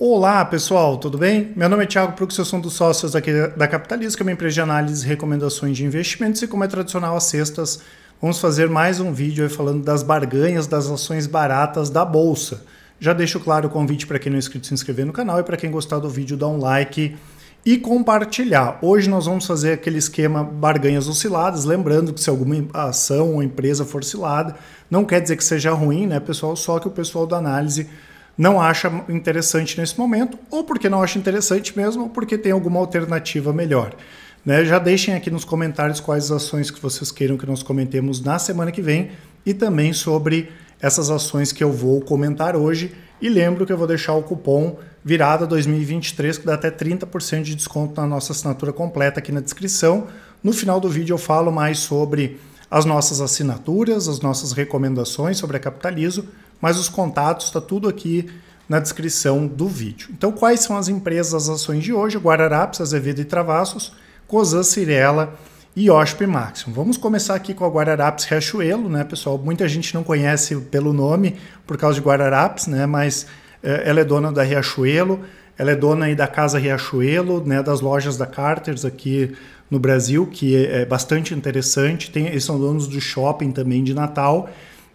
Olá pessoal, tudo bem? Meu nome é Thiago Prux, eu sou um dos sócios aqui da Capitalismo, que é uma empresa de análise e recomendações de investimentos e como é tradicional às sextas, vamos fazer mais um vídeo falando das barganhas das ações baratas da Bolsa. Já deixo claro o convite para quem não é inscrito se inscrever no canal e para quem gostar do vídeo dar um like e compartilhar. Hoje nós vamos fazer aquele esquema barganhas osciladas, lembrando que se alguma ação ou empresa for oscilada, não quer dizer que seja ruim, né pessoal, só que o pessoal da análise não acha interessante nesse momento, ou porque não acha interessante mesmo, ou porque tem alguma alternativa melhor. Né? Já deixem aqui nos comentários quais ações que vocês queiram que nós comentemos na semana que vem e também sobre essas ações que eu vou comentar hoje. E lembro que eu vou deixar o cupom Virada 2023, que dá até 30% de desconto na nossa assinatura completa aqui na descrição. No final do vídeo eu falo mais sobre as nossas assinaturas, as nossas recomendações sobre a Capitalizo mas os contatos está tudo aqui na descrição do vídeo. Então, quais são as empresas, as ações de hoje? Guararapes, Azevedo e Travassos, Cosan, Cirela e Osp Maximum. Vamos começar aqui com a Guararapes Riachuelo, né, pessoal? Muita gente não conhece pelo nome por causa de Guararapes, né, mas eh, ela é dona da Riachuelo, ela é dona aí da Casa Riachuelo, né, das lojas da Carters aqui no Brasil, que é, é bastante interessante. Tem, eles são donos do shopping também de Natal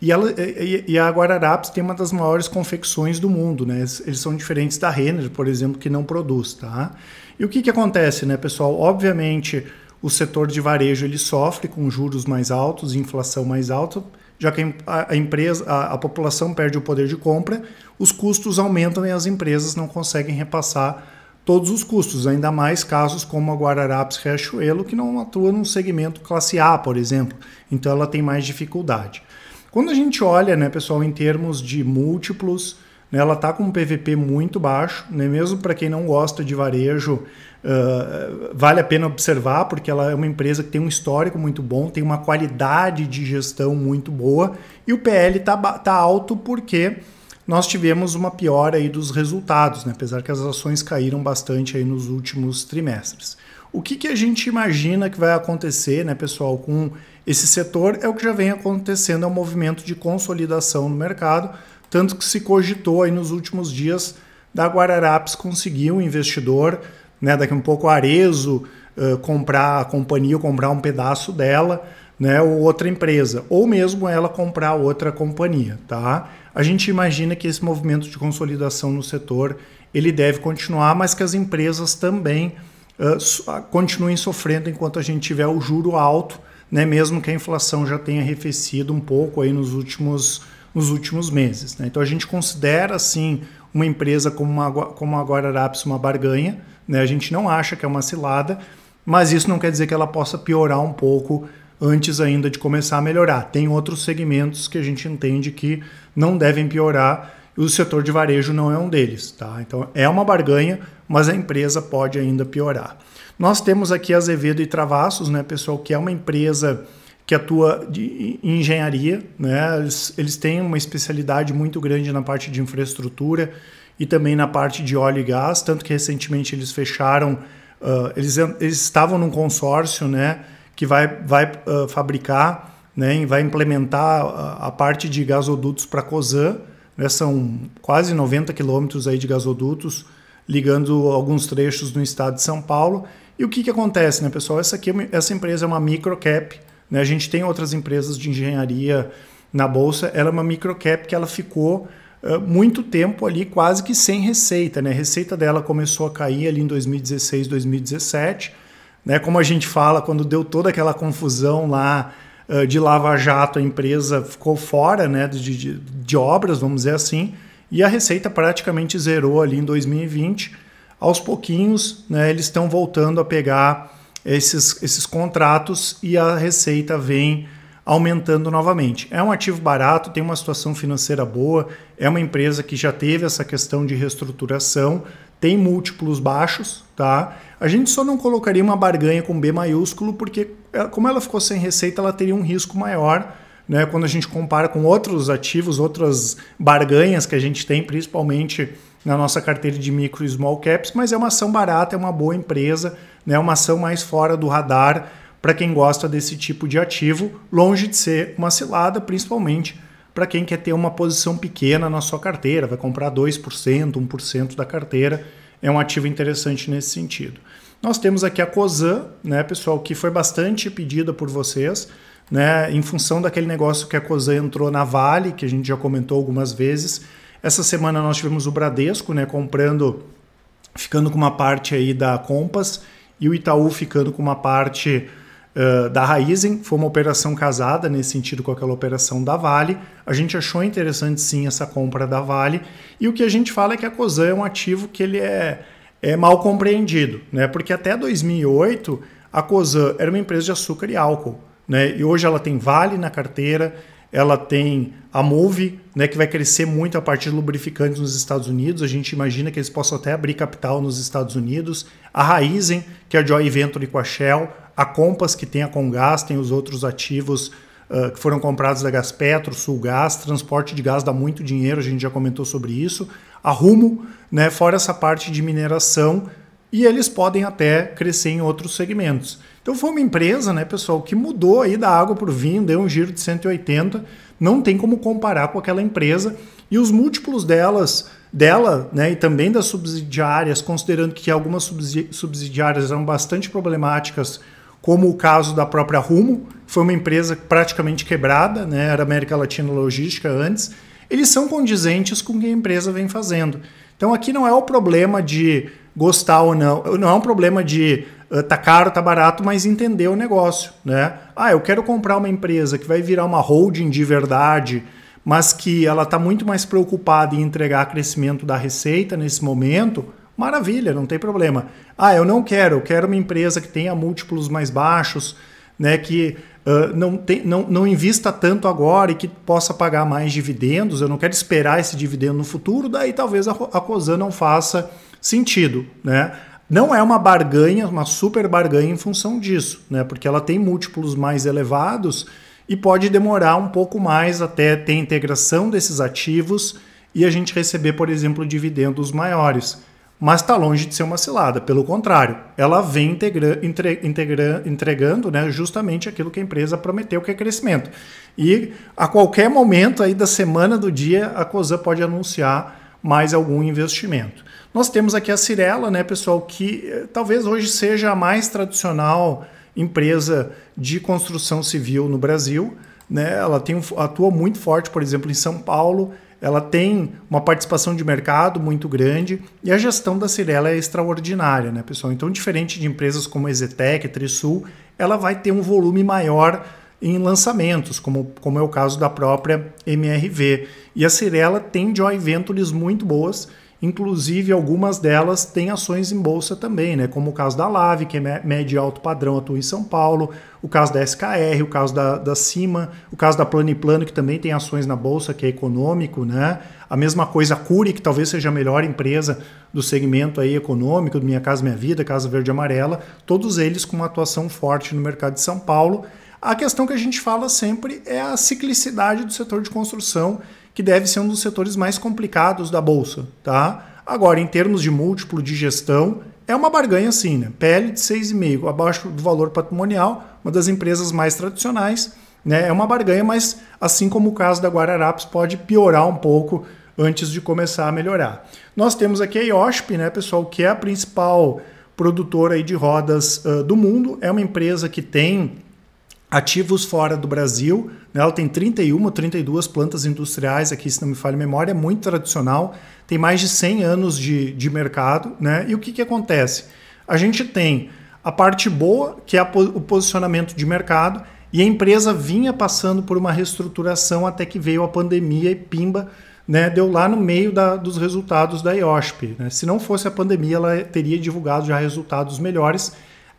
e, ela, e, a Guararapes tem uma das maiores confecções do mundo, né? Eles são diferentes da Renner, por exemplo, que não produz, tá? E o que, que acontece, né, pessoal? Obviamente, o setor de varejo ele sofre com juros mais altos, inflação mais alta, já que a, empresa, a, a população perde o poder de compra, os custos aumentam e as empresas não conseguem repassar todos os custos, ainda mais casos como a Guararapes Riachuelo, que não atua num segmento classe A, por exemplo. Então ela tem mais dificuldade. Quando a gente olha, né, pessoal, em termos de múltiplos, né, ela está com um PVP muito baixo, né, mesmo para quem não gosta de varejo, uh, vale a pena observar, porque ela é uma empresa que tem um histórico muito bom, tem uma qualidade de gestão muito boa, e o PL está tá alto porque nós tivemos uma piora aí dos resultados, né? apesar que as ações caíram bastante aí nos últimos trimestres. O que, que a gente imagina que vai acontecer, né, pessoal, com esse setor é o que já vem acontecendo, é um movimento de consolidação no mercado, tanto que se cogitou aí nos últimos dias da Guararapes conseguir um investidor, né, daqui um pouco Arezo uh, eh, comprar a companhia, comprar um pedaço dela, né, ou outra empresa, ou mesmo ela comprar outra companhia, tá? A gente imagina que esse movimento de consolidação no setor ele deve continuar, mas que as empresas também uh, continuem sofrendo enquanto a gente tiver o juro alto né, mesmo que a inflação já tenha arrefecido um pouco aí nos últimos, nos últimos meses. Né? Então a gente considera assim uma empresa como, uma, como a Guararapes uma barganha, né? a gente não acha que é uma cilada, mas isso não quer dizer que ela possa piorar um pouco antes ainda de começar a melhorar. Tem outros segmentos que a gente entende que não devem piorar o setor de varejo não é um deles. Tá? Então é uma barganha, mas a empresa pode ainda piorar. Nós temos aqui Azevedo e Travassos, né, pessoal, que é uma empresa que atua de engenharia, né? Eles, eles, têm uma especialidade muito grande na parte de infraestrutura e também na parte de óleo e gás, tanto que recentemente eles fecharam, uh, eles, eles estavam num consórcio, né, que vai, vai uh, fabricar, né, e vai implementar a, ah, a parte de gasodutos para Cozan, né? São quase 90 quilômetros aí de gasodutos ligando alguns trechos no estado de São Paulo. E o que, que acontece, né, pessoal? Essa, aqui, é essa empresa é uma microcap. Né? A gente tem outras empresas de engenharia na bolsa. Ela é uma microcap que ela ficou uh, muito tempo ali, quase que sem receita. Né? A receita dela começou a cair ali em 2016, 2017. Né? Como a gente fala, quando deu toda aquela confusão lá ah, de Lava Jato, a empresa ficou fora né, de, de, de obras, vamos dizer assim, e a receita praticamente zerou ali em 2020. Aos pouquinhos, né, eles estão voltando a pegar esses, esses contratos e a receita vem aumentando novamente. É um ativo barato, tem uma situação financeira boa, é uma empresa que já teve essa questão de reestruturação, tem múltiplos baixos, tá? A gente só não colocaria uma barganha com B maiúsculo porque é, como ela ficou sem receita, ela teria um risco maior, né? Quando a gente compara com outros ativos, outras barganhas que a gente tem, principalmente na nossa carteira de micro e small caps, mas é uma ação barata, é uma boa empresa, né? Uma ação mais fora do radar para quem gosta desse tipo de ativo, longe de ser uma cilada, principalmente para quem quer ter uma posição pequena na sua carteira, vai comprar 2%, 1% da carteira, é um ativo interessante nesse sentido. Nós temos aqui a Cosan, né, pessoal, que foi bastante pedida por vocês, né, em função daquele negócio que a Cosan entrou na Vale, que a gente já comentou algumas vezes. Essa semana nós tivemos o Bradesco, né, comprando, ficando com uma parte aí da Compass e o Itaú ficando com uma parte eh, da Raizen, foi uma operação casada nesse sentido com aquela operação da Vale. A gente achou interessante sim essa compra da Vale. E o que a gente fala é que a Cosan é um ativo que ele é, é mal compreendido, né? Porque até 2008 a Cosan era uma empresa de açúcar e álcool, né? E hoje ela tem Vale na carteira, ela tem a Move, né, que vai crescer muito a partir de lubrificantes nos Estados Unidos. A gente imagina que eles possam até abrir capital nos Estados Unidos. A Raizen, que é a Joy Venture com a Shell a Compass, que tem a Congás, tem os outros ativos uh, que foram comprados da Gaspetro, Sulgás, transporte de gás dá muito dinheiro, a gente já comentou sobre isso, a Rumo, né, fora essa parte de mineração, e eles podem até crescer em outros segmentos. Então foi uma empresa, né, pessoal, que mudou aí da água para o vinho, deu um giro de 180, não tem como comparar com aquela empresa, e os múltiplos delas dela né, e também das subsidiárias, considerando que algumas subsidiárias eram bastante problemáticas como o caso da própria Rumo, foi uma empresa praticamente quebrada, né? era América Latina Logística antes, eles são condizentes com o que a empresa vem fazendo. Então aqui não é o problema de gostar ou não, não é um problema de ah, tá caro, tá barato, mas entender o negócio, né? Ah, eu quero comprar uma empresa que vai virar uma holding de verdade, mas que ela está muito mais preocupada em entregar crescimento da receita nesse momento, maravilha, não tem problema. Ah, eu não quero, eu quero uma empresa que tenha múltiplos mais baixos, né, que uh, não, tem, não, não invista tanto agora e que possa pagar mais dividendos, eu não quero esperar esse dividendo no futuro, daí talvez a, a COSAN não faça sentido, né? Não é uma barganha, uma super barganha em função disso, né? Porque ela tem múltiplos mais elevados e pode demorar um pouco mais até ter integração desses ativos e a gente receber, por exemplo, dividendos maiores mas está longe de ser uma cilada. Pelo contrário, ela vem integra, entre, integra, entregando né, justamente aquilo que a empresa prometeu, que é crescimento. E a qualquer momento aí da semana, do dia, a COSAN pode anunciar mais algum investimento. Nós temos aqui a Cirela, né, pessoal, que eh, talvez hoje seja a mais tradicional empresa de construção civil no Brasil. Né? Ela tem, atua muito forte, por exemplo, em São Paulo ela tem uma participação de mercado muito grande e a gestão da Cirela é extraordinária, né, pessoal? Então, diferente de empresas como a Ezetec, Trisul, ela vai ter um volume maior em lançamentos, como, como é o caso da própria MRV. E a Cirela tem joy ventures muito boas Inclusive, algumas delas têm ações em bolsa também, né? como o caso da Lave, que é médio alto padrão, atua em São Paulo, o caso da SKR, o caso da, da Cima, o caso da Plano e Plano, que também tem ações na bolsa, que é econômico, né? A mesma coisa a Cury, que talvez seja a melhor empresa do segmento aí econômico, do Minha Casa Minha Vida, Casa Verde Amarela, todos eles com uma atuação forte no mercado de São Paulo. A questão que a gente fala sempre é a ciclicidade do setor de construção que deve ser um dos setores mais complicados da bolsa, tá? Agora, em termos de múltiplo de gestão, é uma barganha sim, né? PL de 6,5, abaixo do valor patrimonial, uma das empresas mais tradicionais, né? É uma barganha, mas assim como o caso da Guararapes, pode piorar um pouco antes de começar a melhorar. Nós temos aqui a IOSP, né, pessoal, que é a principal produtora aí de rodas uh, do mundo, é uma empresa que tem ativos fora do Brasil. Né? Ela tem 31, ou 32 plantas industriais aqui, se não me falha a memória, é muito tradicional, tem mais de 100 anos de, de mercado. Né? E o que, que acontece? A gente tem a parte boa, que é o posicionamento de mercado, e a empresa vinha passando por uma reestruturação até que veio a pandemia e pimba, né, deu lá no meio da, dos resultados da IOSP. Né? Se não fosse a pandemia, ela teria divulgado já resultados melhores.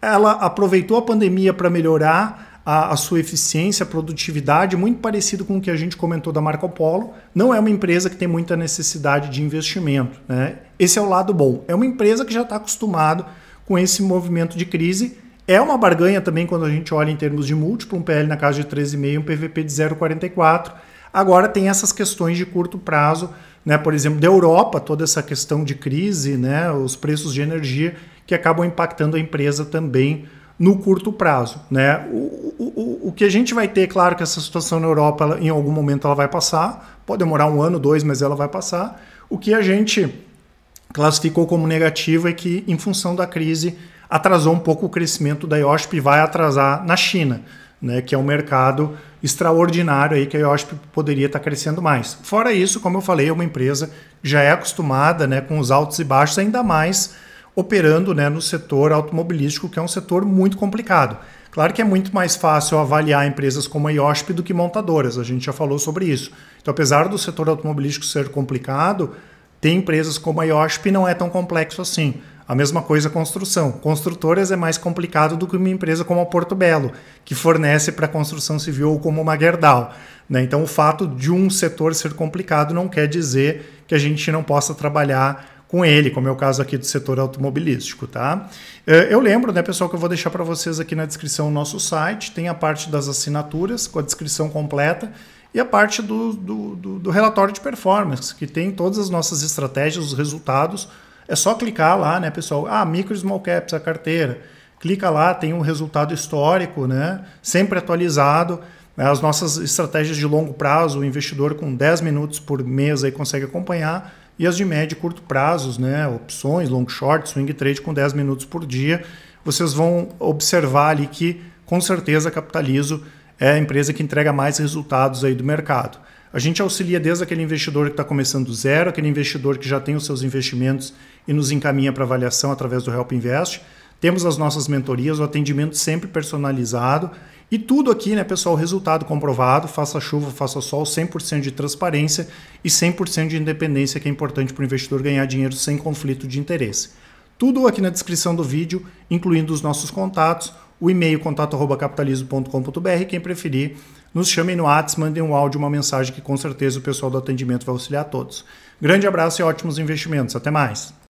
Ela aproveitou a pandemia para melhorar a, a sua eficiência, a produtividade, muito parecido com o que a gente comentou da Marco Polo. Não é uma empresa que tem muita necessidade de investimento. Né? Esse é o lado bom. É uma empresa que já está acostumado com esse movimento de crise. É uma barganha também quando a gente olha em termos de múltiplo, um PL na casa de 13,5, um PVP de 0,44. Agora tem essas questões de curto prazo, né? Por exemplo, da Europa, toda essa questão de crise, né? Os preços de energia que acabam impactando a empresa também no curto prazo. Né? O, o, o que a gente vai ter, claro que essa situação na Europa, ela, em algum momento ela vai passar, pode demorar um ano, dois, mas ela vai passar. O que a gente classificou como negativo é que, em função da crise, atrasou um pouco o crescimento da IOSP e vai atrasar na China, né, que é um mercado extraordinário aí que a IOSP poderia estar crescendo mais. Fora isso, como eu falei, é uma empresa já é acostumada né, com os altos e baixos, ainda mais operando né, no setor automobilístico, que é um setor muito complicado. Claro que é muito mais fácil avaliar empresas como a IOSP do que montadoras, a gente já falou sobre isso. Então, apesar do setor automobilístico ser complicado, ter empresas como a IOSP não é tão complexo assim. A mesma coisa construção. Construtoras é mais complicado do que uma empresa como a Porto Belo, que fornece para a construção civil ou como uma Gerdau. Né? Então, o fato de um setor ser complicado não quer dizer que a gente não possa trabalhar com ele, como é o caso aqui do setor automobilístico, tá? É, eu lembro, né, pessoal, que eu vou deixar para vocês aqui na descrição o nosso site, tem a parte das assinaturas com a descrição completa e a parte do, do, do, do relatório de performance, que tem todas as nossas estratégias, os resultados. É só clicar lá, né, pessoal? Ah, micro e small caps, a carteira. Clica lá, tem um resultado histórico, né? Sempre atualizado. É, as nossas estratégias de longo prazo, o investidor com 10 minutos por mês aí consegue acompanhar e as de médio e curto prazos, né, opções, long short, swing trade com 10 minutos por dia. Vocês vão observar ali que com certeza Capitalizo é a empresa que entrega mais resultados aí do mercado. A gente auxilia desde aquele investidor que está começando do zero, aquele investidor que já tem os seus investimentos e nos encaminha para avaliação através do Help Invest, temos as nossas mentorias, o atendimento sempre personalizado. E tudo aqui, né, pessoal, resultado comprovado, faça chuva, faça sol, 100% de transparência e 100% de independência, que é importante para o investidor ganhar dinheiro sem conflito de interesse. Tudo aqui na descrição do vídeo, incluindo os nossos contatos, o e-mail contato@capitalismo.com.br, quem preferir, nos chamem no WhatsApp, mandem um áudio, uma mensagem que com certeza o pessoal do atendimento vai auxiliar a todos. Grande abraço e ótimos investimentos. Até mais.